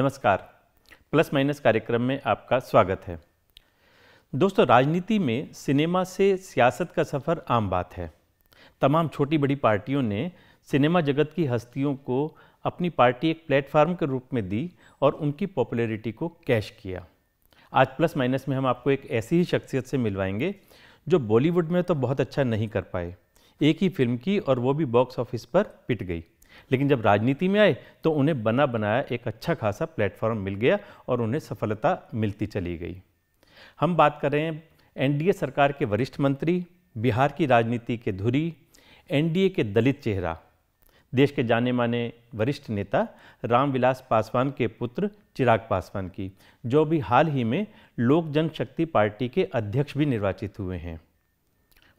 नमस्कार plus minus कार्यक्रम में आपका स्वागत है दोस्तों राजनीति में सिनेमा से सियासत का सफ़र आम बात है तमाम छोटी बड़ी पार्टियों ने सिनेमा जगत की हस्तियों को अपनी पार्टी एक प्लेटफार्म के रूप में दी और उनकी पॉपुलैरिटी को कैश किया आज प्लस माइनस में हम आपको एक ऐसी ही शख्सियत से मिलवाएंगे जो बॉलीवुड में तो बहुत अच्छा नहीं कर पाए एक ही फिल्म की और वो भी बॉक्स ऑफिस पर पिट गई लेकिन जब राजनीति में आए तो उन्हें बना बनाया एक अच्छा खासा प्लेटफॉर्म मिल गया और उन्हें सफलता मिलती चली गई हम बात कर रहे हैं एनडीए सरकार के वरिष्ठ मंत्री बिहार की राजनीति के धुरी एनडीए के दलित चेहरा देश के जाने माने वरिष्ठ नेता रामविलास पासवान के पुत्र चिराग पासवान की जो भी हाल ही में लोक जनशक्ति पार्टी के अध्यक्ष भी निर्वाचित हुए हैं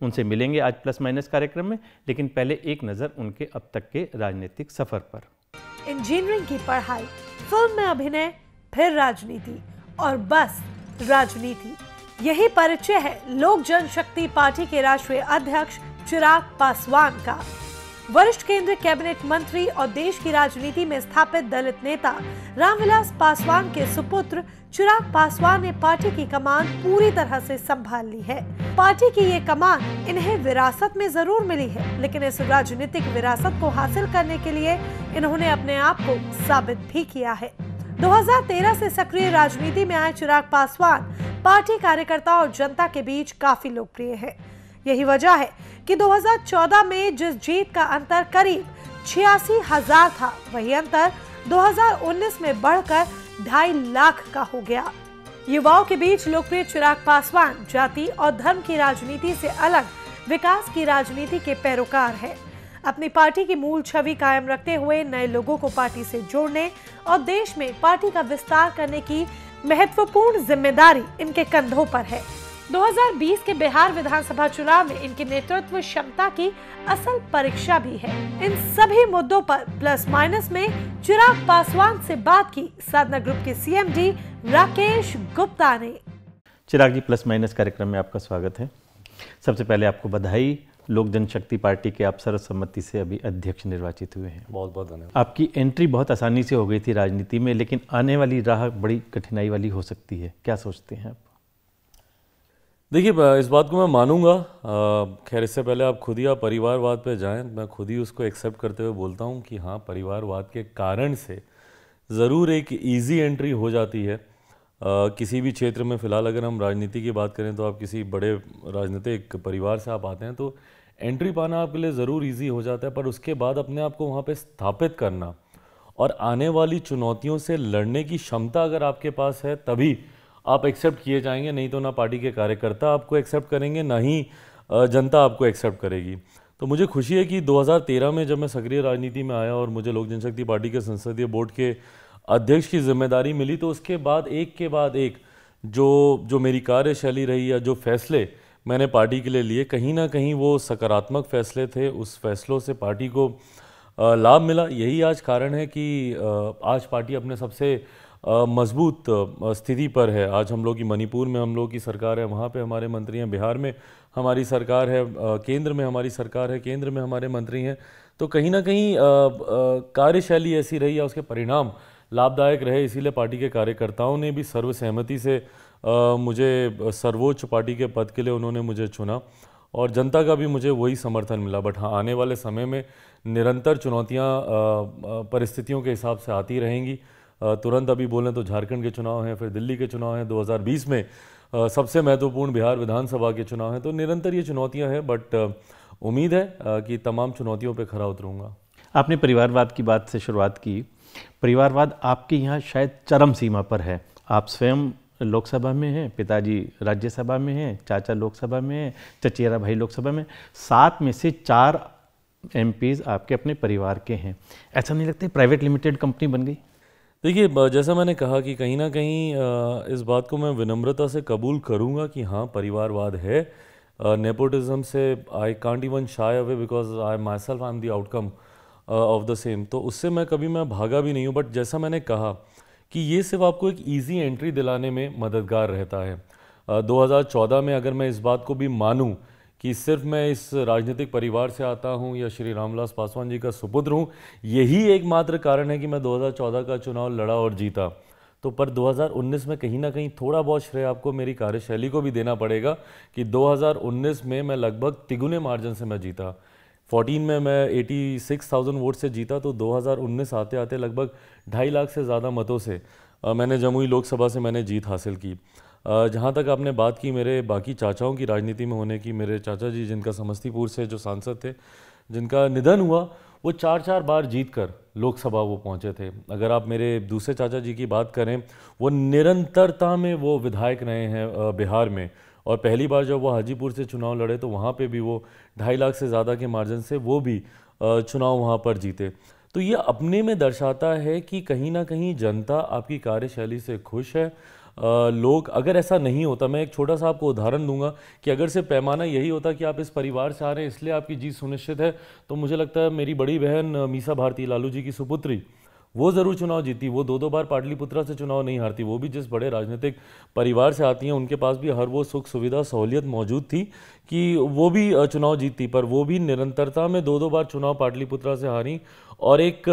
उनसे मिलेंगे आज प्लस माइनस कार्यक्रम में लेकिन पहले एक नज़र उनके अब तक के राजनीतिक सफ़र पर इंजीनियरिंग की पढ़ाई फिल्म में अभिनय फिर राजनीति और बस राजनीति यही परिचय है लोक जनशक्ति पार्टी के राष्ट्रीय अध्यक्ष चिराग पासवान का वरिष्ठ केंद्रीय कैबिनेट मंत्री और देश की राजनीति में स्थापित दलित नेता रामविलास पासवान के सुपुत्र चिराग पासवान ने पार्टी की कमान पूरी तरह से संभाल ली है पार्टी की ये कमान इन्हें विरासत में जरूर मिली है लेकिन इस राजनीतिक विरासत को हासिल करने के लिए इन्होंने अपने आप को साबित भी किया है 2013 से सक्रिय राजनीति में आए चिराग पासवान पार्टी कार्यकर्ता और जनता के बीच काफी लोकप्रिय है यही वजह है कि 2014 में जिस जीत का अंतर करीब छियासी हजार था वही अंतर 2019 में बढ़कर ढाई लाख का हो गया युवाओं के बीच लोकप्रिय चिराग पासवान जाति और धर्म की राजनीति से अलग विकास की राजनीति के पैरोकार है अपनी पार्टी की मूल छवि कायम रखते हुए नए लोगों को पार्टी से जोड़ने और देश में पार्टी का विस्तार करने की महत्वपूर्ण जिम्मेदारी इनके कंधों पर है 2020 के बिहार विधानसभा चुनाव में इनकी नेतृत्व क्षमता की असल परीक्षा भी है इन सभी मुद्दों पर प्लस माइनस में चिराग पासवान से बात की साधना ग्रुप के सी राकेश गुप्ता ने चिराग जी प्लस माइनस कार्यक्रम में आपका स्वागत है सबसे पहले आपको बधाई लोक जनशक्ति पार्टी के आप सर्वसम्मति से अभी अध्यक्ष निर्वाचित हुए हैं बहुत बहुत धन्यवाद आपकी एंट्री बहुत आसानी से हो गई थी राजनीति में लेकिन आने वाली राह बड़ी कठिनाई वाली हो सकती है क्या सोचते हैं आप देखिए इस बात को मैं मानूंगा खैर इससे पहले आप खुद ही आप परिवारवाद पे जाएं मैं खुद ही उसको एक्सेप्ट करते हुए बोलता हूँ कि हाँ परिवारवाद के कारण से ज़रूर एक ईजी एंट्री हो जाती है आ, किसी भी क्षेत्र में फ़िलहाल अगर हम राजनीति की बात करें तो आप किसी बड़े राजनीतिक परिवार से आप आते हैं तो एंट्री पाना आपके लिए ज़रूर ईजी हो जाता है पर उसके बाद अपने आप को वहाँ पर स्थापित करना और आने वाली चुनौतियों से लड़ने की क्षमता अगर आपके पास है तभी आप एक्सेप्ट किए जाएंगे नहीं तो ना पार्टी के कार्यकर्ता आपको एक्सेप्ट करेंगे ना ही जनता आपको एक्सेप्ट करेगी तो मुझे खुशी है कि 2013 में जब मैं सक्रिय राजनीति में आया और मुझे लोक जनशक्ति पार्टी के संसदीय बोर्ड के अध्यक्ष की जिम्मेदारी मिली तो उसके बाद एक के बाद एक जो जो मेरी कार्यशैली रही या जो फैसले मैंने पार्टी के लिए लिए कहीं ना कहीं वो सकारात्मक फैसले थे उस फैसलों से पार्टी को लाभ मिला यही आज कारण है कि आज पार्टी अपने सबसे मजबूत स्थिति पर है आज हम लोग की मणिपुर में हम लोग की सरकार है वहाँ पे हमारे मंत्री हैं बिहार में हमारी सरकार है केंद्र में हमारी सरकार है केंद्र में हमारे मंत्री हैं तो कहीं ना कहीं कार्यशैली ऐसी रही या उसके परिणाम लाभदायक रहे इसीलिए पार्टी के कार्यकर्ताओं ने भी सर्वसहमति से मुझे सर्वोच्च पार्टी के पद के लिए उन्होंने मुझे चुना और जनता का भी मुझे वही समर्थन मिला बट हाँ आने वाले समय में निरंतर चुनौतियाँ परिस्थितियों के हिसाब से आती रहेंगी तुरंत अभी बोलें तो झारखंड के चुनाव हैं फिर दिल्ली के चुनाव हैं 2020 में सबसे महत्वपूर्ण बिहार विधानसभा के चुनाव हैं तो निरंतर ये चुनौतियां हैं बट उम्मीद है कि तमाम चुनौतियों पर खरा उतरूँगा आपने परिवारवाद की बात से शुरुआत की परिवारवाद आपके यहाँ शायद चरम सीमा पर है आप स्वयं लोकसभा में हैं पिताजी राज्यसभा में हैं चाचा लोकसभा में हैं चचेरा भाई लोकसभा में सात में से चार एम आपके अपने परिवार के हैं ऐसा नहीं लगता प्राइवेट लिमिटेड कंपनी बन गई देखिए जैसा मैंने कहा कि कहीं ना कहीं इस बात को मैं विनम्रता से कबूल करूँगा कि हाँ परिवारवाद है नेपोटिज्म से I can't even shy away because I myself I am the outcome of the same तो उससे मैं कभी मैं भागा भी नहीं हूँ बट जैसा मैंने कहा कि ये सिर्फ आपको एक ईजी एंट्री दिलाने में मददगार रहता है uh, 2014 में अगर मैं इस बात को भी मानूँ कि सिर्फ मैं इस राजनीतिक परिवार से आता हूं या श्री रामविलास पासवान जी का सुपुत्र हूं यही एकमात्र कारण है कि मैं 2014 का चुनाव लड़ा और जीता तो पर 2019 में कहीं ना कहीं थोड़ा बहुत श्रेय आपको मेरी कार्यशैली को भी देना पड़ेगा कि 2019 में मैं लगभग तिगुने मार्जिन से मैं जीता 14 में मैं 86,000 वोट से जीता तो 2019 आते आते लगभग ढाई लाख से ज़्यादा मतों से मैंने जमुई लोकसभा से मैंने जीत हासिल की जहाँ तक आपने बात की मेरे बाकी चाचाओं की राजनीति में होने की मेरे चाचा जी जिनका समस्तीपुर से जो सांसद थे जिनका निधन हुआ वो चार चार बार जीत कर लोकसभा वो पहुँचे थे अगर आप मेरे दूसरे चाचा जी की बात करें वो निरंतरता में वो विधायक रहे हैं बिहार में और पहली बार जब वो हाजीपुर से चुनाव लड़े तो वहाँ पे भी वो ढाई लाख से ज़्यादा के मार्जिन से वो भी चुनाव वहाँ पर जीते तो ये अपने में दर्शाता है कि कहीं ना कहीं जनता आपकी कार्यशैली से खुश है लोग अगर ऐसा नहीं होता मैं एक छोटा सा आपको उदाहरण दूंगा कि अगर से पैमाना यही होता कि आप इस परिवार से आ रहे हैं इसलिए आपकी जीत सुनिश्चित है तो मुझे लगता है मेरी बड़ी बहन मीसा भारती लालू जी की सुपुत्री वो ज़रूर चुनाव जीती वो दो दो बार पाटलिपुत्रा से चुनाव नहीं हारती वो भी जिस बड़े राजनीतिक परिवार से आती हैं उनके पास भी हर वो सुख सुविधा सहूलियत मौजूद थी कि वो भी चुनाव जीतती पर वो भी निरंतरता में दो दो बार चुनाव पाटलिपुत्रा से हारी और एक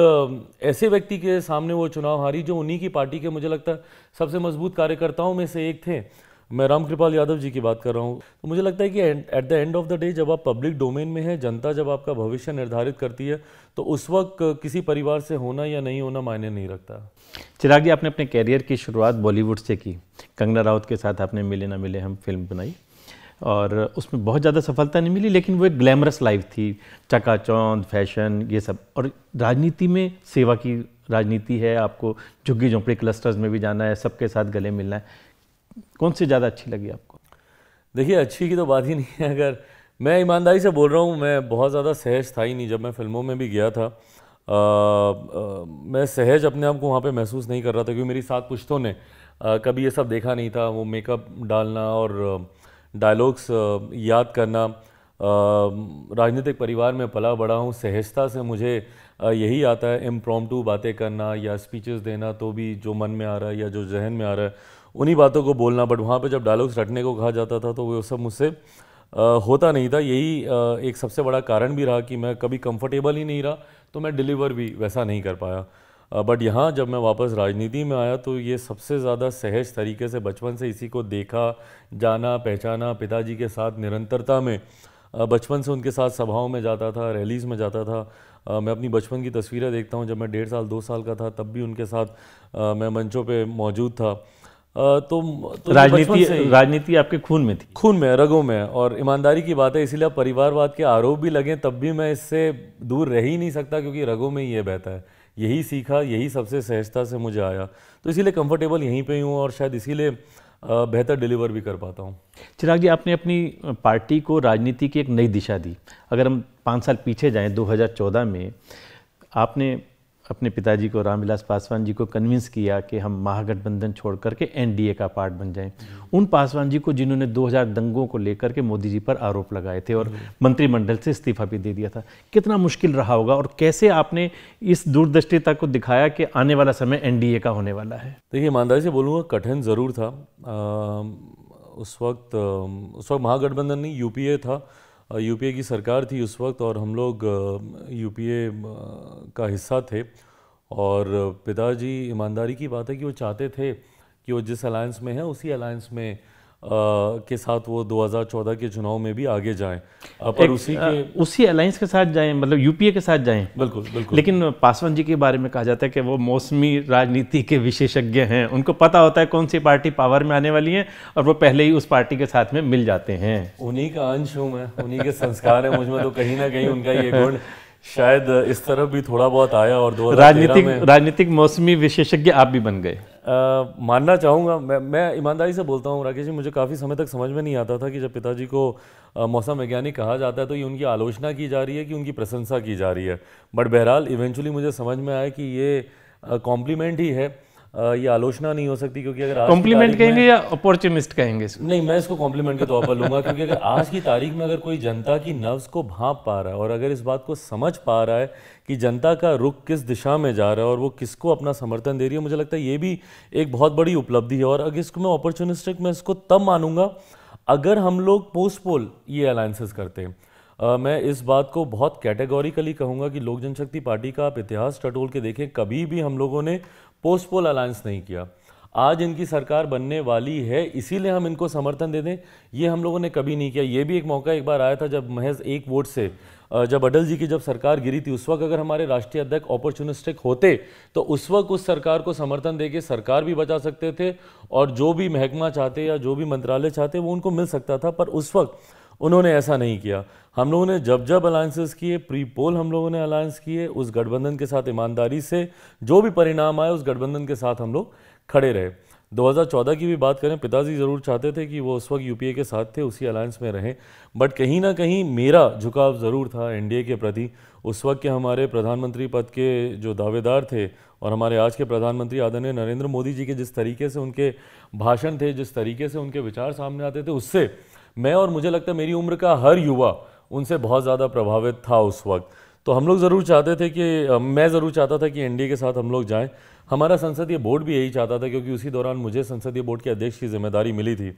ऐसे व्यक्ति के सामने वो चुनाव हारी जो उन्हीं की पार्टी के मुझे लगता है सबसे मजबूत कार्यकर्ताओं में से एक थे मैं रामकृपाल यादव जी की बात कर रहा हूँ तो मुझे लगता है कि at the end of the day जब आप पब्लिक डोमेन में हैं जनता जब आपका भविष्य निर्धारित करती है तो उस वक्त किसी परिवार से होना या नहीं होना मायने नहीं रखता चिराग जी आपने अपने कैरियर की शुरुआत बॉलीवुड से की कंगना राउत के साथ आपने मिले ना मिले हम फिल्म बनाई और उसमें बहुत ज़्यादा सफलता नहीं मिली लेकिन वो एक ग्लैमरस लाइफ थी चकाचौंध फैशन ये सब और राजनीति में सेवा की राजनीति है आपको झुग्गी झोंपड़ी क्लस्टर्स में भी जाना है सबके साथ गले मिलना है कौन सी ज़्यादा अच्छी लगी आपको देखिए अच्छी की तो बात ही नहीं है अगर मैं ईमानदारी से बोल रहा हूँ मैं बहुत ज़्यादा सहज था ही नहीं जब मैं फिल्मों में भी गया था आ, आ, मैं सहज अपने आप को वहाँ पे महसूस नहीं कर रहा था क्योंकि मेरी सात पुश्तों ने आ, कभी ये सब देखा नहीं था वो मेकअप डालना और डायलॉग्स याद करना राजनीतिक परिवार में पला बड़ा हूँ सहजता से मुझे यही आता है एम बातें करना या स्पीचेस देना तो भी जो मन में आ रहा है या जो जहन में आ रहा है उन्हीं बातों को बोलना बट वहाँ पे जब डायलॉग्स रटने को कहा जाता था तो वो सब मुझसे होता नहीं था यही एक सबसे बड़ा कारण भी रहा कि मैं कभी कंफर्टेबल ही नहीं रहा तो मैं डिलीवर भी वैसा नहीं कर पाया बट यहाँ जब मैं वापस राजनीति में आया तो ये सबसे ज़्यादा सहज तरीके से बचपन से इसी को देखा जाना पहचाना पिताजी के साथ निरंतरता में बचपन से उनके साथ सभाओं में जाता था रैलीज़ में जाता था आ, मैं अपनी बचपन की तस्वीरें देखता हूँ जब मैं डेढ़ साल दो साल का था तब भी उनके साथ आ, मैं मंचों पर मौजूद था तो, तो राजनीति राजनीति आपके खून में थी खून में रगों में और ईमानदारी की बात है इसीलिए आप परिवारवाद के आरोप भी लगें तब भी मैं इससे दूर रह ही नहीं सकता क्योंकि रगों में ही ये बहता है यही सीखा यही सबसे सहजता से मुझे आया तो इसीलिए कंफर्टेबल यहीं पे हूँ और शायद इसीलिए बेहतर डिलीवर भी कर पाता हूँ चिराग जी आपने अपनी पार्टी को राजनीति की एक नई दिशा दी अगर हम पाँच साल पीछे जाएं 2014 में आपने अपने पिताजी को रामविलास पासवान जी को कन्विंस किया कि हम महागठबंधन छोड़ करके एनडीए का पार्ट बन जाएं उन पासवान जी को जिन्होंने 2000 दंगों को लेकर के मोदी जी पर आरोप लगाए थे और मंत्रिमंडल से इस्तीफा भी दे दिया था कितना मुश्किल रहा होगा और कैसे आपने इस दूरदृष्टिता को दिखाया कि आने वाला समय एन का होने वाला है देखिए ईमानदारी से बोलूँगा कठिन ज़रूर था आ, उस वक्त उस वक्त महागठबंधन नहीं यूपीए था यूपीए की सरकार थी उस वक्त और हम लोग यूपीए का हिस्सा थे और पिताजी ईमानदारी की बात है कि वो चाहते थे कि वो जिस अलायंस में है उसी अलायंस में के साथ वो 2014 के चुनाव में भी आगे जाएं पर उसी के उसी अलायंस के साथ जाएं मतलब यूपीए के साथ जाएं बिल्कुल बिल्कुल लेकिन पासवान जी के बारे में कहा जाता है कि वो मौसमी राजनीति के विशेषज्ञ हैं उनको पता होता है कौन सी पार्टी पावर में आने वाली है और वो पहले ही उस पार्टी के साथ में मिल जाते हैं उन्हीं का अंश हूँ मैं उन्हीं के संस्कार है मुझ में तो कहीं ना कहीं उनका ये गुण शायद इस तरफ भी थोड़ा बहुत आया और राजनीतिक राजनीतिक मौसमी विशेषज्ञ आप भी बन गए आ, मानना चाहूँगा मैं मैं ईमानदारी से बोलता हूँ राकेश जी मुझे काफ़ी समय तक समझ में नहीं आता था कि जब पिताजी को मौसम वैज्ञानिक कहा जाता है तो ये उनकी आलोचना की जा रही है कि उनकी प्रशंसा की जा रही है बट बहरहाल इवेंचुअली मुझे समझ में आया कि ये कॉम्प्लीमेंट ही है ये आलोचना नहीं हो सकती क्योंकि अगर कॉम्प्लीमेंट कहेंगे या अपॉर्चुनिस्ट कहेंगे नहीं मैं इसको कॉम्प्लीमेंट के तौर पर लूंगा क्योंकि अगर आज की तारीख में अगर कोई जनता की नर्व्स को भाप पा रहा है और अगर इस बात को समझ पा रहा है कि जनता का रुख किस दिशा में जा रहा है और वो किसको अपना समर्थन दे रही है मुझे लगता है ये भी एक बहुत बड़ी उपलब्धि है और अगर इसको मैं अपॉर्चुनिस्टिक मैं इसको तब मानूंगा अगर हम लोग पोस्ट पोल ये अलायंसेस करते हैं आ, मैं इस बात को बहुत कैटेगोरिकली कहूँगा कि लोक जनशक्ति पार्टी का आप इतिहास टटोल के देखें कभी भी हम लोगों ने पोस्ट पोल अलायंस नहीं किया आज इनकी सरकार बनने वाली है इसीलिए हम इनको समर्थन दे दें ये हम लोगों ने कभी नहीं किया ये भी एक मौका एक बार आया था जब महज एक वोट से जब अटल जी की जब सरकार गिरी थी उस वक्त अगर हमारे राष्ट्रीय अध्यक्ष अपॉर्चुनिस्टिक होते तो उस वक्त उस सरकार को समर्थन दे के सरकार भी बचा सकते थे और जो भी महकमा चाहते या जो भी मंत्रालय चाहते वो उनको मिल सकता था पर उस वक्त उन्होंने ऐसा नहीं किया हम लोगों ने जब जब अलायंसेस किए प्री पोल हम लोगों ने अलायंस किए उस गठबंधन के साथ ईमानदारी से जो भी परिणाम आए उस गठबंधन के साथ हम लोग खड़े रहे 2014 की भी बात करें पिताजी ज़रूर चाहते थे कि वो उस वक्त यूपीए के साथ थे उसी अलायंस में रहें बट कहीं ना कहीं मेरा झुकाव ज़रूर था एनडीए के प्रति उस वक्त के हमारे प्रधानमंत्री पद के जो दावेदार थे और हमारे आज के प्रधानमंत्री आदरणीय नरेंद्र मोदी जी के जिस तरीके से उनके भाषण थे जिस तरीके से उनके विचार सामने आते थे उससे मैं और मुझे लगता है मेरी उम्र का हर युवा उनसे बहुत ज़्यादा प्रभावित था उस वक्त तो हम लोग ज़रूर चाहते थे कि मैं ज़रूर चाहता था कि एनडीए के साथ हम लोग जाएँ हमारा संसदीय बोर्ड भी यही चाहता था क्योंकि उसी दौरान मुझे संसदीय बोर्ड के अध्यक्ष की जिम्मेदारी मिली थी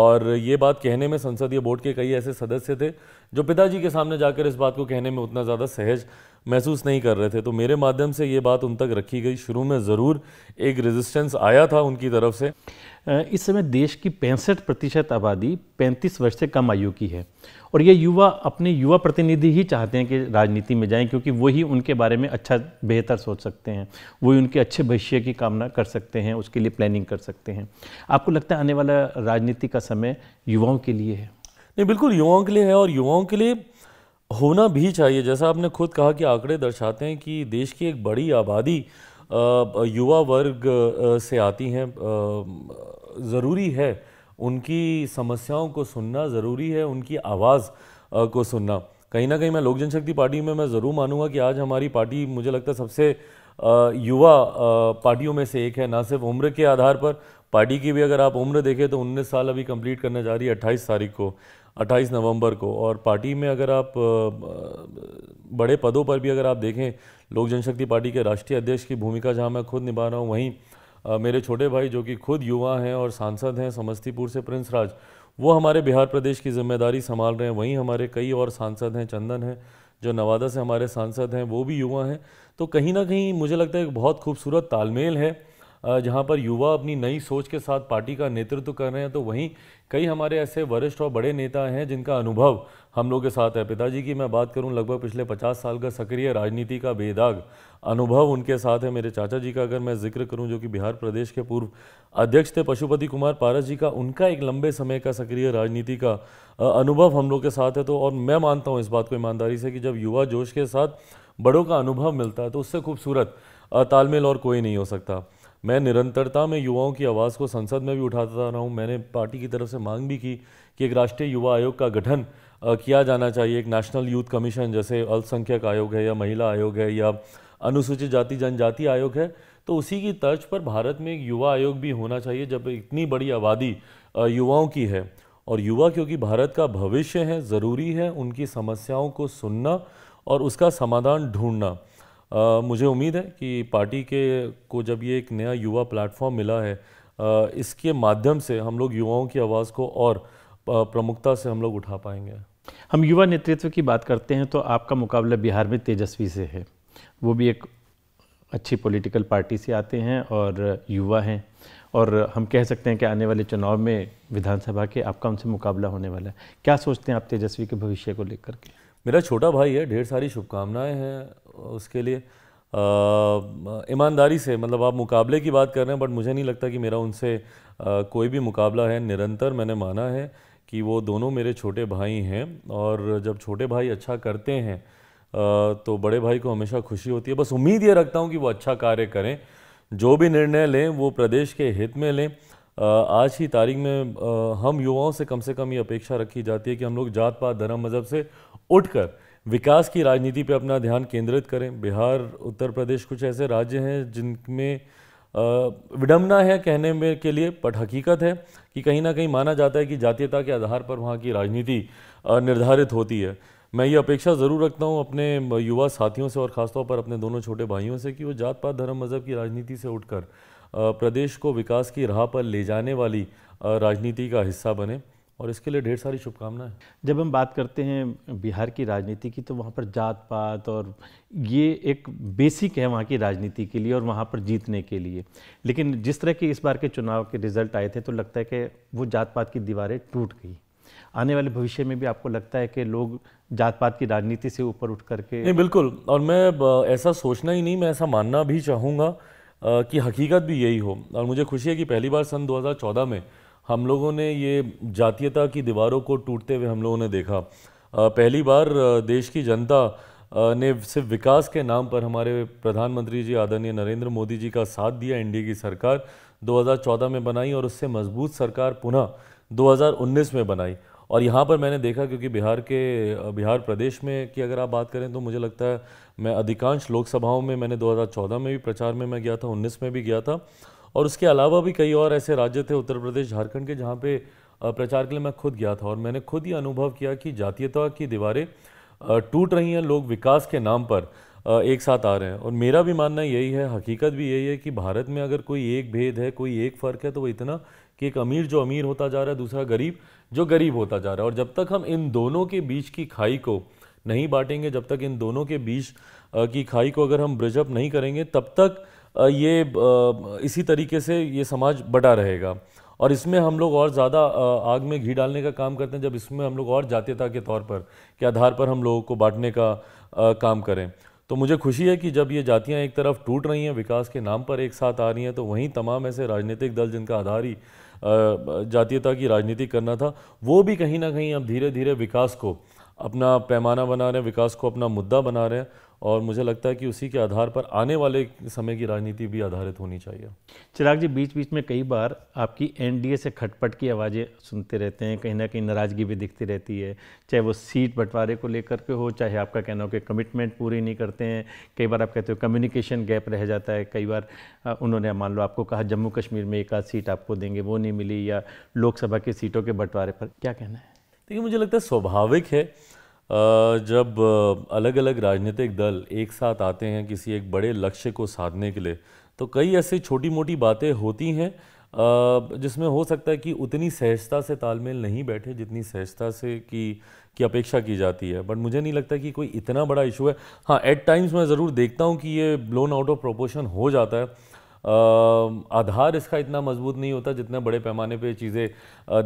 और ये बात कहने में संसदीय बोर्ड के कई ऐसे सदस्य थे जो पिताजी के सामने जाकर इस बात को कहने में उतना ज़्यादा सहज महसूस नहीं कर रहे थे तो मेरे माध्यम से ये बात उन तक रखी गई शुरू में ज़रूर एक रेजिस्टेंस आया था उनकी तरफ से इस समय देश की पैंसठ प्रतिशत आबादी पैंतीस वर्ष से कम आयु की है और ये युवा अपने युवा प्रतिनिधि ही चाहते हैं कि राजनीति में जाएं क्योंकि वही उनके बारे में अच्छा बेहतर सोच सकते हैं वही उनके अच्छे भविष्य की कामना कर सकते हैं उसके लिए प्लानिंग कर सकते हैं आपको लगता है आने वाला राजनीति का समय युवाओं के लिए है नहीं बिल्कुल युवाओं के लिए है और युवाओं के लिए होना भी चाहिए जैसा आपने खुद कहा कि आंकड़े दर्शाते हैं कि देश की एक बड़ी आबादी युवा वर्ग से आती हैं ज़रूरी है उनकी समस्याओं को सुनना ज़रूरी है उनकी आवाज़ को सुनना कहीं ना कहीं मैं लोक जनशक्ति पार्टी में मैं ज़रूर मानूंगा कि आज हमारी पार्टी मुझे लगता है सबसे युवा पार्टियों में से एक है ना सिर्फ उम्र के आधार पर पार्टी की भी अगर आप उम्र देखें तो उन्नीस साल अभी कंप्लीट करने जा रही है अट्ठाईस तारीख को 28 नवंबर को और पार्टी में अगर आप बड़े पदों पर भी अगर आप देखें लोक जनशक्ति पार्टी के राष्ट्रीय अध्यक्ष की भूमिका जहां मैं खुद निभा रहा हूं वहीं मेरे छोटे भाई जो कि खुद युवा हैं और सांसद हैं समस्तीपुर से प्रिंस राज वो हमारे बिहार प्रदेश की जिम्मेदारी संभाल रहे हैं वहीं हमारे कई और सांसद हैं चंदन हैं जो नवादा से हमारे सांसद हैं वो भी युवा हैं तो कहीं ना कहीं मुझे लगता है एक बहुत खूबसूरत तालमेल है जहाँ पर युवा अपनी नई सोच के साथ पार्टी का नेतृत्व कर रहे हैं तो वहीं कई हमारे ऐसे वरिष्ठ और बड़े नेता हैं जिनका अनुभव हम लोग के साथ है पिताजी की मैं बात करूं लगभग पिछले 50 साल का सक्रिय राजनीति का बेदाग अनुभव उनके साथ है मेरे चाचा जी का अगर मैं जिक्र करूं जो कि बिहार प्रदेश के पूर्व अध्यक्ष थे पशुपति कुमार पारस जी का उनका एक लंबे समय का सक्रिय राजनीति का अनुभव हम लोग के साथ है तो और मैं मानता हूँ इस बात को ईमानदारी से कि जब युवा जोश के साथ बड़ों का अनुभव मिलता है तो उससे खूबसूरत तालमेल और कोई नहीं हो सकता मैं निरंतरता में युवाओं की आवाज़ को संसद में भी उठाता रहा हूँ मैंने पार्टी की तरफ से मांग भी की कि एक राष्ट्रीय युवा आयोग का गठन किया जाना चाहिए एक नेशनल यूथ कमीशन जैसे अल्पसंख्यक आयोग है या महिला आयोग है या अनुसूचित जाति जनजाति आयोग है तो उसी की तर्ज पर भारत में एक युवा आयोग भी होना चाहिए जब इतनी बड़ी आबादी युवाओं की है और युवा क्योंकि भारत का भविष्य है ज़रूरी है उनकी समस्याओं को सुनना और उसका समाधान ढूंढना मुझे उम्मीद है कि पार्टी के को जब ये एक नया युवा प्लेटफॉर्म मिला है इसके माध्यम से हम लोग युवाओं की आवाज़ को और प्रमुखता से हम लोग उठा पाएंगे हम युवा नेतृत्व की बात करते हैं तो आपका मुकाबला बिहार में तेजस्वी से है वो भी एक अच्छी पॉलिटिकल पार्टी से आते हैं और युवा हैं और हम कह सकते हैं कि आने वाले चुनाव में विधानसभा के आपका उनसे मुकाबला होने वाला है क्या सोचते हैं आप तेजस्वी के भविष्य को लेकर के मेरा छोटा भाई है ढेर सारी शुभकामनाएं हैं उसके लिए ईमानदारी से मतलब आप मुकाबले की बात कर रहे हैं बट मुझे नहीं लगता कि मेरा उनसे आ, कोई भी मुकाबला है निरंतर मैंने माना है कि वो दोनों मेरे छोटे भाई हैं और जब छोटे भाई अच्छा करते हैं आ, तो बड़े भाई को हमेशा खुशी होती है बस उम्मीद ये रखता हूँ कि वो अच्छा कार्य करें जो भी निर्णय लें वो प्रदेश के हित में लें आज की तारीख में हम युवाओं से कम से कम ये अपेक्षा रखी जाती है कि हम लोग जात पात धर्म मज़हब से उठकर विकास की राजनीति पर अपना ध्यान केंद्रित करें बिहार उत्तर प्रदेश कुछ ऐसे राज्य हैं जिनमें विडम्बना है कहने में के लिए बट हकीकत है कि कहीं ना कहीं माना जाता है कि जातीयता के आधार पर वहाँ की राजनीति निर्धारित होती है मैं ये अपेक्षा ज़रूर रखता हूँ अपने युवा साथियों से और ख़ासतौर पर अपने दोनों छोटे भाइयों से कि वो जात पात धर्म मज़हब की राजनीति से उठकर प्रदेश को विकास की राह पर ले जाने वाली राजनीति का हिस्सा बने और इसके लिए ढेर सारी शुभकामनाएं जब हम बात करते हैं बिहार की राजनीति की तो वहाँ पर जात पात और ये एक बेसिक है वहाँ की राजनीति के लिए और वहाँ पर जीतने के लिए लेकिन जिस तरह के इस बार के चुनाव के रिजल्ट आए थे तो लगता है कि वो जात पात की दीवारें टूट गई आने वाले भविष्य में भी आपको लगता है कि लोग जात पात की राजनीति से ऊपर उठ करके नहीं बिल्कुल और मैं ऐसा सोचना ही नहीं मैं ऐसा मानना भी चाहूँगा कि हकीकत भी यही हो और मुझे खुशी है कि पहली बार सन 2014 में हम लोगों ने ये जातीयता की दीवारों को टूटते हुए हम लोगों ने देखा पहली बार देश की जनता ने सिर्फ विकास के नाम पर हमारे प्रधानमंत्री जी आदरणीय नरेंद्र मोदी जी का साथ दिया एनडीए की सरकार 2014 में बनाई और उससे मजबूत सरकार पुनः 2019 में बनाई और यहाँ पर मैंने देखा क्योंकि बिहार के बिहार प्रदेश में की अगर आप बात करें तो मुझे लगता है मैं अधिकांश लोकसभाओं में मैंने 2014 में भी प्रचार में मैं गया था 19 में भी गया था और उसके अलावा भी कई और ऐसे राज्य थे उत्तर प्रदेश झारखंड के जहाँ पे प्रचार के लिए मैं खुद गया था और मैंने खुद ही अनुभव किया कि जातीयता की दीवारें टूट रही हैं लोग विकास के नाम पर एक साथ आ रहे हैं और मेरा भी मानना यही है हकीकत भी यही है कि भारत में अगर कोई एक भेद है कोई एक फ़र्क है तो वो इतना कि एक अमीर जो अमीर होता जा रहा है दूसरा गरीब जो गरीब होता जा रहा है और जब तक हम इन दोनों के बीच की खाई को नहीं बांटेंगे जब तक इन दोनों के बीच की खाई को अगर हम ब्रिजअप नहीं करेंगे तब तक ये इसी तरीके से ये समाज बटा रहेगा और इसमें हम लोग और ज़्यादा आग में घी डालने का काम करते हैं जब इसमें हम लोग और जातीयता के तौर पर के आधार पर हम लोगों को बांटने का काम करें तो मुझे खुशी है कि जब ये जातियाँ एक तरफ टूट रही हैं विकास के नाम पर एक साथ आ रही हैं तो वहीं तमाम ऐसे राजनीतिक दल जिनका आधार ही जातीयता की राजनीति करना था वो भी कहीं ना कहीं अब धीरे धीरे विकास को अपना पैमाना बना रहे हैं विकास को अपना मुद्दा बना रहे हैं और मुझे लगता है कि उसी के आधार पर आने वाले समय की राजनीति भी आधारित होनी चाहिए चिराग जी बीच बीच में कई बार आपकी एनडीए से खटपट की आवाज़ें सुनते रहते हैं कहीं ना कहीं नाराज़गी भी दिखती रहती है चाहे वो सीट बंटवारे को लेकर के हो चाहे आपका कहना हो कि कमिटमेंट पूरी नहीं करते हैं कई बार आप कहते हो कम्युनिकेशन गैप रह जाता है कई बार उन्होंने मान लो आपको कहा जम्मू कश्मीर में एक आध सीट आपको देंगे वो नहीं मिली या लोकसभा की सीटों के बंटवारे पर क्या कहना है लेकिन मुझे लगता है स्वाभाविक है जब अलग अलग राजनीतिक दल एक साथ आते हैं किसी एक बड़े लक्ष्य को साधने के लिए तो कई ऐसी छोटी मोटी बातें होती हैं जिसमें हो सकता है कि उतनी सहजता से तालमेल नहीं बैठे जितनी सहजता से की की अपेक्षा की जाती है बट मुझे नहीं लगता कि कोई इतना बड़ा इशू है हाँ एट टाइम्स मैं ज़रूर देखता हूँ कि ये ब्लोन आउट ऑफ प्रोपोर्शन हो जाता है आधार इसका इतना मजबूत नहीं होता जितने बड़े पैमाने पे चीज़ें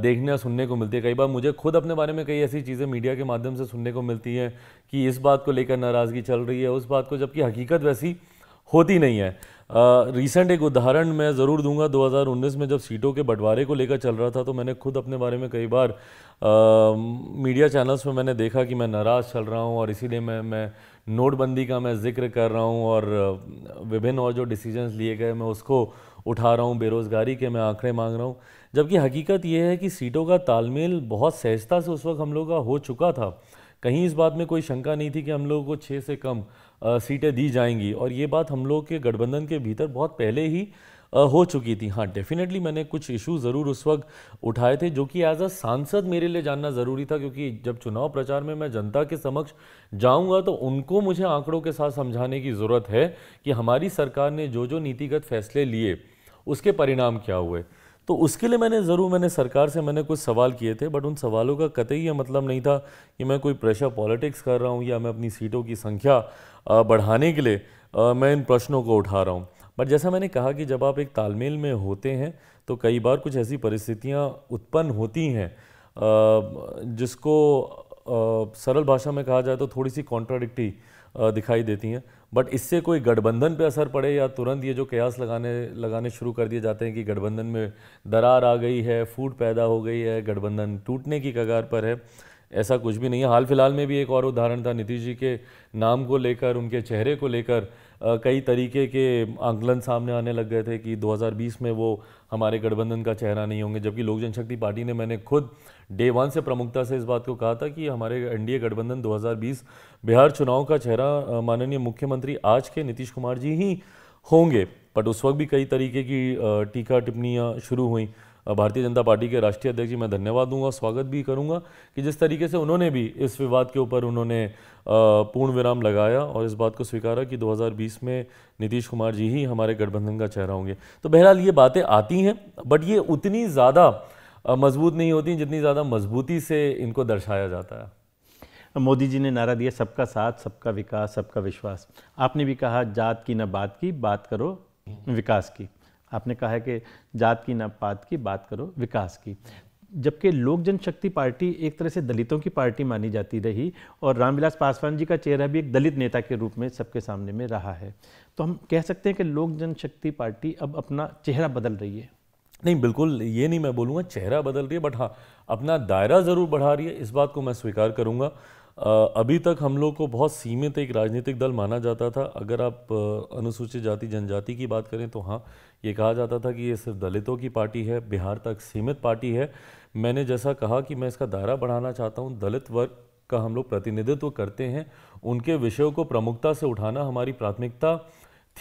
देखने और सुनने को मिलती है कई बार मुझे खुद अपने बारे में कई ऐसी चीज़ें मीडिया के माध्यम से सुनने को मिलती हैं कि इस बात को लेकर नाराज़गी चल रही है उस बात को जबकि हकीकत वैसी होती नहीं है रिसेंट एक उदाहरण मैं ज़रूर दूंगा 2019 में जब सीटों के बंटवारे को लेकर चल रहा था तो मैंने खुद अपने बारे में कई बार आ, मीडिया चैनल्स में मैंने देखा कि मैं नाराज़ चल रहा हूँ और इसीलिए मैं मैं नोटबंदी का मैं जिक्र कर रहा हूँ और विभिन्न और जो डिसीजंस लिए गए मैं उसको उठा रहा हूँ बेरोज़गारी के मैं आंकड़े मांग रहा हूँ जबकि हकीकत यह है कि सीटों का तालमेल बहुत सहजता से उस वक्त हम लोग का हो चुका था कहीं इस बात में कोई शंका नहीं थी कि हम लोगों को छः से कम सीटें दी जाएंगी और ये बात हम लोग के गठबंधन के भीतर बहुत पहले ही हो चुकी थी हाँ डेफिनेटली मैंने कुछ इशू ज़रूर उस वक्त उठाए थे जो कि एज अ सांसद मेरे लिए जानना ज़रूरी था क्योंकि जब चुनाव प्रचार में मैं जनता के समक्ष जाऊंगा तो उनको मुझे आंकड़ों के साथ समझाने की ज़रूरत है कि हमारी सरकार ने जो जो नीतिगत फैसले लिए उसके परिणाम क्या हुए तो उसके लिए मैंने ज़रूर मैंने सरकार से मैंने कुछ सवाल किए थे बट उन सवालों का कतई यह मतलब नहीं था कि मैं कोई प्रेशर पॉलिटिक्स कर रहा हूँ या मैं अपनी सीटों की संख्या बढ़ाने के लिए मैं इन प्रश्नों को उठा रहा हूँ बट जैसा मैंने कहा कि जब आप एक तालमेल में होते हैं तो कई बार कुछ ऐसी परिस्थितियाँ उत्पन्न होती हैं जिसको सरल भाषा में कहा जाए तो थोड़ी सी कॉन्ट्राडिक्टी दिखाई देती हैं बट इससे कोई गठबंधन पे असर पड़े या तुरंत ये जो कयास लगाने लगाने शुरू कर दिए जाते हैं कि गठबंधन में दरार आ गई है फूट पैदा हो गई है गठबंधन टूटने की कगार पर है ऐसा कुछ भी नहीं है हाल फिलहाल में भी एक और उदाहरण था नीतीश जी के नाम को लेकर उनके चेहरे को लेकर कई तरीके के आंकलन सामने आने लग गए थे कि 2020 में वो हमारे गठबंधन का चेहरा नहीं होंगे जबकि लोक जनशक्ति पार्टी ने मैंने खुद डे वन से प्रमुखता से इस बात को कहा था कि हमारे एनडीए गठबंधन 2020 बिहार चुनाव का चेहरा माननीय मुख्यमंत्री आज के नीतीश कुमार जी ही होंगे बट उस वक्त भी कई तरीके की टीका टिप्पणियाँ शुरू हुई भारतीय जनता पार्टी के राष्ट्रीय अध्यक्ष जी मैं धन्यवाद दूंगा स्वागत भी करूंगा कि जिस तरीके से उन्होंने भी इस विवाद के ऊपर उन्होंने पूर्ण विराम लगाया और इस बात को स्वीकारा कि 2020 में नीतीश कुमार जी ही हमारे गठबंधन का चेहरा होंगे तो बहरहाल ये बातें आती हैं बट ये उतनी ज़्यादा मजबूत नहीं होती जितनी ज़्यादा मजबूती से इनको दर्शाया जाता है मोदी जी ने नारा दिया सबका साथ सबका विकास सबका विश्वास आपने भी कहा जात की ना बात की बात करो विकास की आपने कहा है कि जात की ना पात की बात करो विकास की जबकि लोक जनशक्ति पार्टी एक तरह से दलितों की पार्टी मानी जाती रही और रामविलास पासवान जी का चेहरा भी एक दलित नेता के रूप में सबके सामने में रहा है तो हम कह सकते हैं कि लोक जनशक्ति पार्टी अब अपना चेहरा बदल रही है नहीं बिल्कुल ये नहीं मैं बोलूँगा चेहरा बदल रही है बट हाँ अपना दायरा ज़रूर बढ़ा रही है इस बात को मैं स्वीकार करूँगा अभी तक हम लोग को बहुत सीमित एक राजनीतिक दल माना जाता था अगर आप अनुसूचित जाति जनजाति की बात करें तो हाँ ये कहा जाता था कि ये सिर्फ दलितों की पार्टी है बिहार तक सीमित पार्टी है मैंने जैसा कहा कि मैं इसका दायरा बढ़ाना चाहता हूँ दलित वर्ग का हम लोग प्रतिनिधित्व करते हैं उनके विषयों को प्रमुखता से उठाना हमारी प्राथमिकता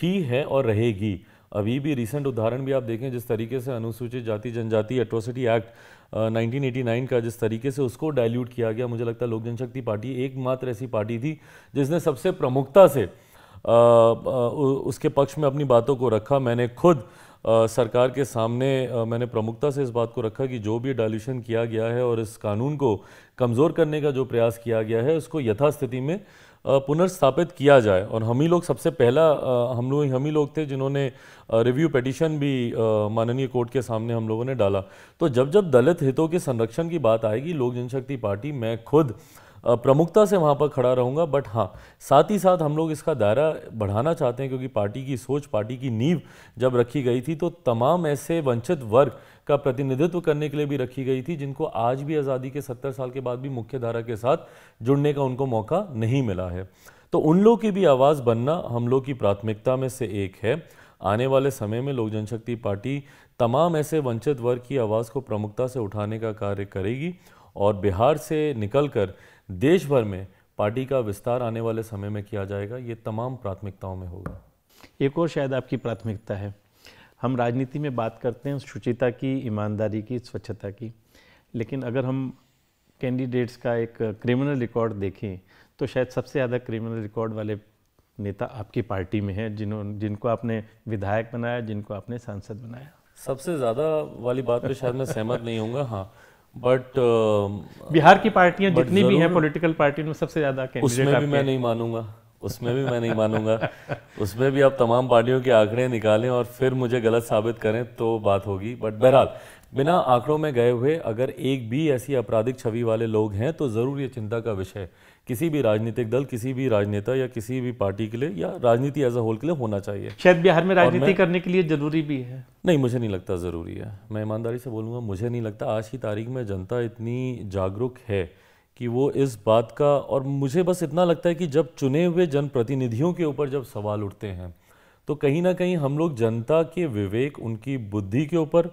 थी है और रहेगी अभी भी रिसेंट उदाहरण भी आप देखें जिस तरीके से अनुसूचित जाति जनजाति एट्रोसिटी एक्ट 1989 का जिस तरीके से उसको डाइल्यूट किया गया मुझे लगता है लोक जनशक्ति पार्टी एकमात्र ऐसी पार्टी थी जिसने सबसे प्रमुखता से आ, आ, उसके पक्ष में अपनी बातों को रखा मैंने खुद आ, सरकार के सामने आ, मैंने प्रमुखता से इस बात को रखा कि जो भी डायल्यूशन किया गया है और इस कानून को कमज़ोर करने का जो प्रयास किया गया है उसको यथास्थिति में पुनर्स्थापित किया जाए और हम ही लोग सबसे पहला हम लोग हम ही लोग थे जिन्होंने रिव्यू पटिशन भी माननीय कोर्ट के सामने हम लोगों ने डाला तो जब जब दलित हितों के संरक्षण की बात आएगी लोक जनशक्ति पार्टी मैं खुद प्रमुखता से वहाँ पर खड़ा रहूँगा बट हाँ साथ ही साथ हम लोग इसका दायरा बढ़ाना चाहते हैं क्योंकि पार्टी की सोच पार्टी की नींव जब रखी गई थी तो तमाम ऐसे वंचित वर्ग का प्रतिनिधित्व करने के लिए भी रखी गई थी जिनको आज भी आज़ादी के सत्तर साल के बाद भी मुख्य धारा के साथ जुड़ने का उनको मौका नहीं मिला है तो उन लोग की भी आवाज़ बनना हम लोग की प्राथमिकता में से एक है आने वाले समय में लोक जनशक्ति पार्टी तमाम ऐसे वंचित वर्ग की आवाज़ को प्रमुखता से उठाने का कार्य करेगी और बिहार से निकलकर देश भर में पार्टी का विस्तार आने वाले समय में किया जाएगा ये तमाम प्राथमिकताओं में होगा एक और शायद आपकी प्राथमिकता है हम राजनीति में बात करते हैं शुचिता की ईमानदारी की स्वच्छता की लेकिन अगर हम कैंडिडेट्स का एक क्रिमिनल रिकॉर्ड देखें तो शायद सबसे ज़्यादा क्रिमिनल रिकॉर्ड वाले नेता आपकी पार्टी में हैं जिन्होंने जिनको आपने विधायक बनाया जिनको आपने सांसद बनाया सबसे ज़्यादा वाली बात पे शायद मैं सहमत नहीं हूँ हाँ बट uh, बिहार की पार्टियां जितनी भी हैं पॉलिटिकल पार्टी में सबसे ज्यादा उसमें भी मैं नहीं मानूंगा उसमें भी मैं नहीं मानूंगा उसमें भी आप तमाम पार्टियों के आंकड़े निकालें और फिर मुझे गलत साबित करें तो बात होगी बट बहरहाल बिना आंकड़ों में गए हुए अगर एक भी ऐसी आपराधिक छवि वाले लोग हैं तो ज़रूर ये चिंता का विषय किसी भी राजनीतिक दल किसी भी राजनेता या किसी भी पार्टी के लिए या राजनीति एज अ होल के लिए होना चाहिए शायद बिहार में राजनीति करने के लिए ज़रूरी भी है नहीं मुझे नहीं लगता ज़रूरी है मैं ईमानदारी से बोलूँगा मुझे नहीं लगता आज की तारीख में जनता इतनी जागरूक है कि वो इस बात का और मुझे बस इतना लगता है कि जब चुने हुए जनप्रतिनिधियों के ऊपर जब सवाल उठते हैं तो कहीं ना कहीं हम लोग जनता के विवेक उनकी बुद्धि के ऊपर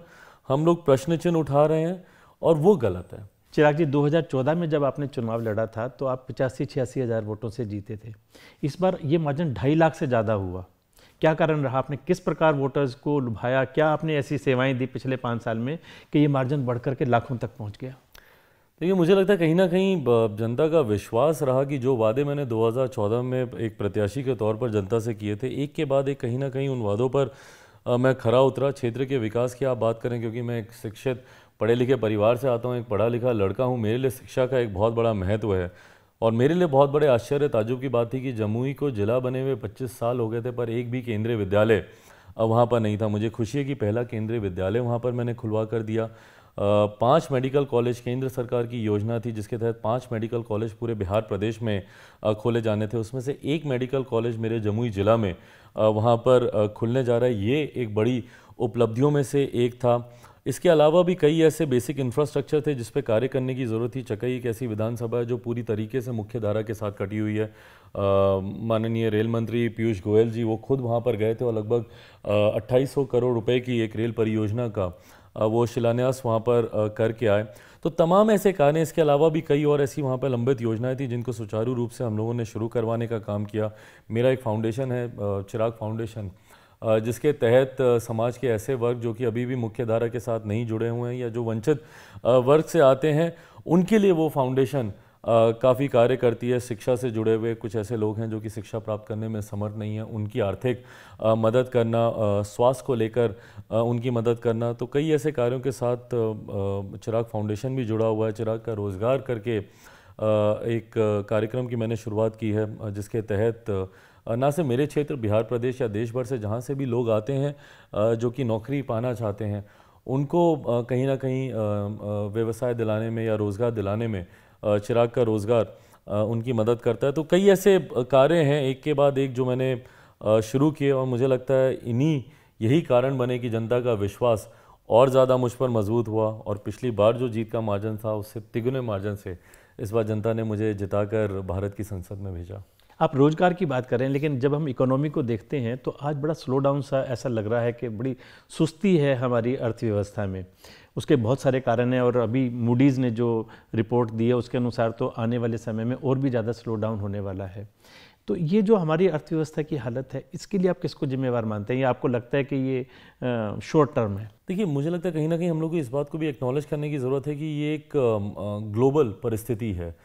हम लोग प्रश्न चिन्ह उठा रहे हैं और वो गलत है चिराग जी 2014 में जब आपने चुनाव लड़ा था तो आप पचासी छियासी हज़ार वोटों से जीते थे इस बार ये मार्जिन ढाई लाख से ज़्यादा हुआ क्या कारण रहा आपने किस प्रकार वोटर्स को लुभाया क्या आपने ऐसी सेवाएं दी पिछले पाँच साल में कि ये मार्जिन बढ़ करके लाखों तक पहुंच गया देखिए मुझे लगता है कहीं ना कहीं जनता का विश्वास रहा कि जो वादे मैंने 2014 में एक प्रत्याशी के तौर पर जनता से किए थे एक के बाद एक कहीं ना कहीं उन वादों पर मैं खरा उतरा क्षेत्र के विकास की आप बात करें क्योंकि मैं एक शिक्षित पढ़े लिखे परिवार से आता हूँ एक पढ़ा लिखा लड़का हूँ मेरे लिए शिक्षा का एक बहुत बड़ा महत्व है और मेरे लिए बहुत बड़े आश्चर्य ताजुब की बात थी कि जमुई को ज़िला बने हुए 25 साल हो गए थे पर एक भी केंद्रीय विद्यालय अब वहाँ पर नहीं था मुझे खुशी है कि पहला केंद्रीय विद्यालय वहाँ पर मैंने खुलवा कर दिया पांच मेडिकल कॉलेज केंद्र सरकार की योजना थी जिसके तहत पांच मेडिकल कॉलेज पूरे बिहार प्रदेश में खोले जाने थे उसमें से एक मेडिकल कॉलेज मेरे जमुई ज़िला में वहाँ पर खुलने जा रहा है ये एक बड़ी उपलब्धियों में से एक था इसके अलावा भी कई ऐसे बेसिक इंफ्रास्ट्रक्चर थे जिस कार्य करने की ज़रूरत थी चकई एक ऐसी विधानसभा है जो पूरी तरीके से मुख्य धारा के साथ कटी हुई है माननीय रेल मंत्री पीयूष गोयल जी वो खुद वहाँ पर गए थे और लगभग अट्ठाईस करोड़ रुपए की एक रेल परियोजना का आ, वो शिलान्यास वहाँ पर आ, करके आए तो तमाम ऐसे कार्य इसके अलावा भी कई और ऐसी वहाँ पर लंबित योजनाएं थी जिनको सुचारू रूप से हम लोगों ने शुरू करवाने का काम किया मेरा एक फाउंडेशन है चिराग फाउंडेशन जिसके तहत समाज के ऐसे वर्ग जो कि अभी भी मुख्यधारा के साथ नहीं जुड़े हुए हैं या जो वंचित वर्ग से आते हैं उनके लिए वो फाउंडेशन काफ़ी कार्य करती है शिक्षा से जुड़े हुए कुछ ऐसे लोग हैं जो कि शिक्षा प्राप्त करने में समर्थ नहीं है उनकी आर्थिक मदद करना स्वास्थ्य को लेकर उनकी मदद करना तो कई ऐसे कार्यों के साथ चिराग फाउंडेशन भी जुड़ा हुआ है चिराग का रोज़गार करके एक कार्यक्रम की मैंने शुरुआत की है जिसके तहत ना सिर्फ मेरे क्षेत्र बिहार प्रदेश या देश भर से जहाँ से भी लोग आते हैं जो कि नौकरी पाना चाहते हैं उनको कहीं ना कहीं व्यवसाय दिलाने में या रोज़गार दिलाने में चिराग का रोज़गार उनकी मदद करता है तो कई ऐसे कार्य हैं एक के बाद एक जो मैंने शुरू किए और मुझे लगता है इन्हीं यही कारण बने कि जनता का विश्वास और ज़्यादा मुझ पर मजबूत हुआ और पिछली बार जो जीत का मार्जन था उससे तिगुने मार्जन से इस बार जनता ने मुझे जिताकर भारत की संसद में भेजा आप रोज़गार की बात करें लेकिन जब हम इकोनॉमी को देखते हैं तो आज बड़ा स्लो डाउन सा ऐसा लग रहा है कि बड़ी सुस्ती है हमारी अर्थव्यवस्था में उसके बहुत सारे कारण हैं और अभी मूडीज़ ने जो रिपोर्ट दी है उसके अनुसार तो आने वाले समय में और भी ज़्यादा स्लो डाउन होने वाला है तो ये जो हमारी अर्थव्यवस्था की हालत है इसके लिए आप किसको जिम्मेवार मानते हैं या आपको लगता है कि ये शॉर्ट टर्म है देखिए मुझे लगता है कहीं ना कहीं हम लोग को इस बात को भी एक्नॉलेज करने की ज़रूरत है कि ये एक ग्लोबल परिस्थिति है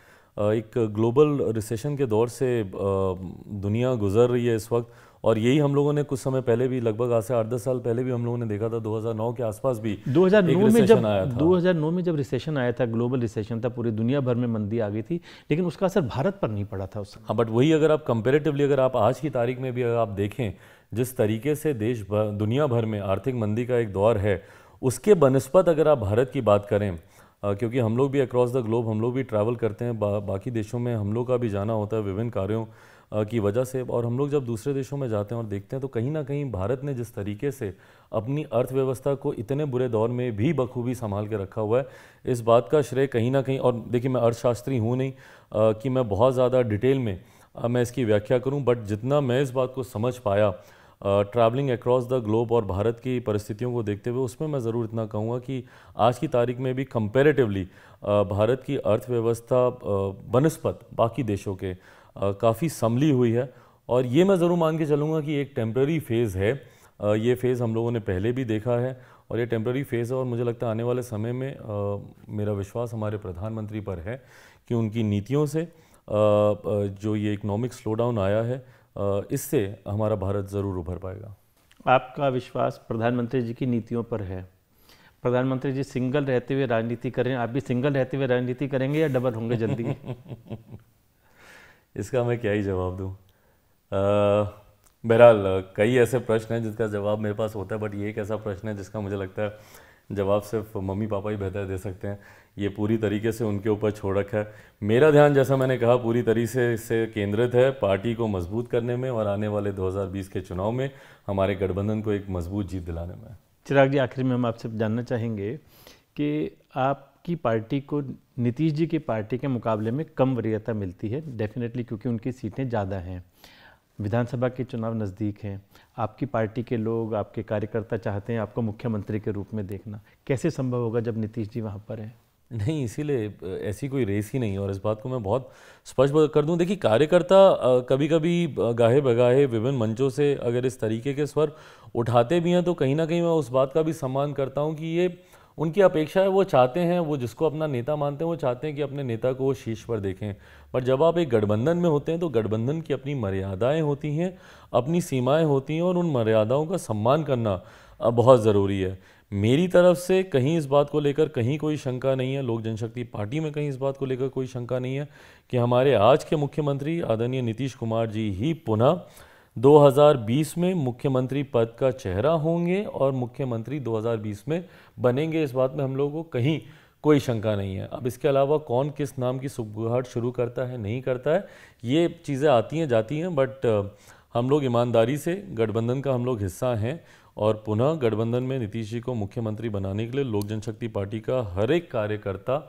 एक ग्लोबल रिसेशन के दौर से दुनिया गुजर रही है इस वक्त और यही हम लोगों ने कुछ समय पहले भी लगभग आज से आठ दस साल पहले भी हम लोगों ने देखा था 2009 के आसपास भी 2009 में जब आया था 2009 में जब रिसेशन आया था ग्लोबल रिसेशन था पूरी दुनिया भर में मंदी आ गई थी लेकिन उसका असर भारत पर नहीं पड़ा था उस हाँ बट वही अगर आप कंपेरेटिवली अगर आप आज की तारीख में भी अगर आप देखें जिस तरीके से देश भर दुनिया भर में आर्थिक मंदी का एक दौर है उसके बनस्पत अगर आप भारत की बात करें क्योंकि हम लोग भी अक्रॉस द ग्लोब हम लोग भी ट्रैवल करते हैं बा, बाकी देशों में हम लोग का भी जाना होता है विभिन्न कार्यों की वजह से और हम लोग जब दूसरे देशों में जाते हैं और देखते हैं तो कहीं ना कहीं भारत ने जिस तरीके से अपनी अर्थव्यवस्था को इतने बुरे दौर में भी बखूबी संभाल के रखा हुआ है इस बात का श्रेय कहीं ना कहीं और देखिए मैं अर्थशास्त्री हूँ नहीं कि मैं बहुत ज़्यादा डिटेल में मैं इसकी व्याख्या करूँ बट जितना मैं इस बात को समझ पाया ट्रैवलिंग अक्रॉस द ग्लोब और भारत की परिस्थितियों को देखते हुए उसमें मैं ज़रूर इतना कहूँगा कि आज की तारीख में भी कंपेरेटिवली भारत की अर्थव्यवस्था बनस्पत बाकी देशों के काफ़ी संभली हुई है और ये मैं ज़रूर मान के चलूँगा कि एक टेम्प्ररी फेज़ है ये फेज़ हम लोगों ने पहले भी देखा है और ये टेम्प्ररी फेज़ है और मुझे लगता है आने वाले समय में मेरा विश्वास हमारे प्रधानमंत्री पर है कि उनकी नीतियों से जो ये इकोनॉमिक स्लो डाउन आया है इससे हमारा भारत ज़रूर उभर पाएगा आपका विश्वास प्रधानमंत्री जी की नीतियों पर है प्रधानमंत्री जी सिंगल रहते हुए राजनीति करें आप भी सिंगल रहते हुए राजनीति करेंगे या डबल होंगे जल्दी इसका मैं क्या ही जवाब दूँ बहरहाल कई ऐसे प्रश्न हैं जिनका जवाब मेरे पास होता है बट ये एक ऐसा प्रश्न है जिसका मुझे लगता है जवाब सिर्फ मम्मी पापा ही बेहतर दे सकते हैं ये पूरी तरीके से उनके ऊपर छोड़ रखा है मेरा ध्यान जैसा मैंने कहा पूरी तरीके से इससे केंद्रित है पार्टी को मजबूत करने में और आने वाले 2020 के चुनाव में हमारे गठबंधन को एक मजबूत जीत दिलाने में चिराग जी आखिर में हम आपसे जानना चाहेंगे कि आपकी पार्टी को नीतीश जी की पार्टी के मुकाबले में कम वरीयता मिलती है डेफिनेटली क्योंकि उनकी सीटें ज़्यादा हैं विधानसभा के चुनाव नज़दीक हैं आपकी पार्टी के लोग आपके कार्यकर्ता चाहते हैं आपको मुख्यमंत्री के रूप में देखना कैसे संभव होगा जब नीतीश जी वहाँ पर हैं नहीं इसीलिए ऐसी कोई रेस ही नहीं और इस बात को मैं बहुत स्पष्ट कर दूं देखिए कार्यकर्ता कभी कभी गाहे बगाहे विभिन्न मंचों से अगर इस तरीके के स्वर उठाते भी हैं तो कहीं ना कहीं मैं उस बात का भी सम्मान करता हूं कि ये उनकी अपेक्षा है वो चाहते हैं वो जिसको अपना नेता मानते हैं वो चाहते हैं कि अपने नेता को वो शीर्ष पर देखें पर जब आप एक गठबंधन में होते हैं तो गठबंधन की अपनी मर्यादाएं होती हैं अपनी सीमाएं होती हैं और उन मर्यादाओं का सम्मान करना बहुत ज़रूरी है मेरी तरफ से कहीं इस बात को लेकर कहीं कोई शंका नहीं है लोक जनशक्ति पार्टी में कहीं इस बात को लेकर कोई शंका नहीं है कि हमारे आज के मुख्यमंत्री आदरणीय नीतीश कुमार जी ही पुनः 2020 में मुख्यमंत्री पद का चेहरा होंगे और मुख्यमंत्री 2020 में बनेंगे इस बात में हम लोगों को कहीं कोई शंका नहीं है अब इसके अलावा कौन किस नाम की सुबगुहाट शुरू करता है नहीं करता है ये चीज़ें आती हैं जाती हैं बट हम लोग ईमानदारी से गठबंधन का हम लोग हिस्सा हैं और पुनः गठबंधन में नीतीश जी को मुख्यमंत्री बनाने के लिए लोक जनशक्ति पार्टी का हर एक कार्यकर्ता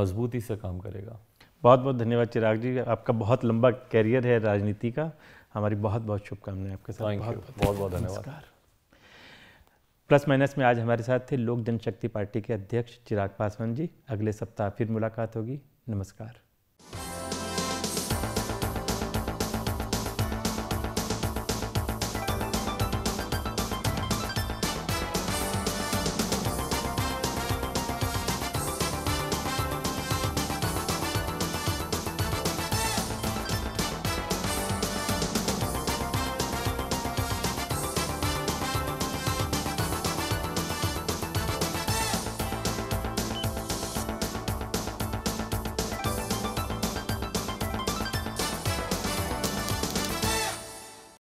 मजबूती से काम करेगा बहुत बहुत धन्यवाद चिराग जी आपका बहुत लंबा कैरियर है राजनीति का हमारी बहुत बहुत शुभकामनाएं आपके साथ बहुत बहुत, बहुत बहुत धन्यवाद प्लस माइनस में आज हमारे साथ थे लोक जनशक्ति पार्टी के अध्यक्ष चिराग पासवान जी अगले सप्ताह फिर मुलाकात होगी नमस्कार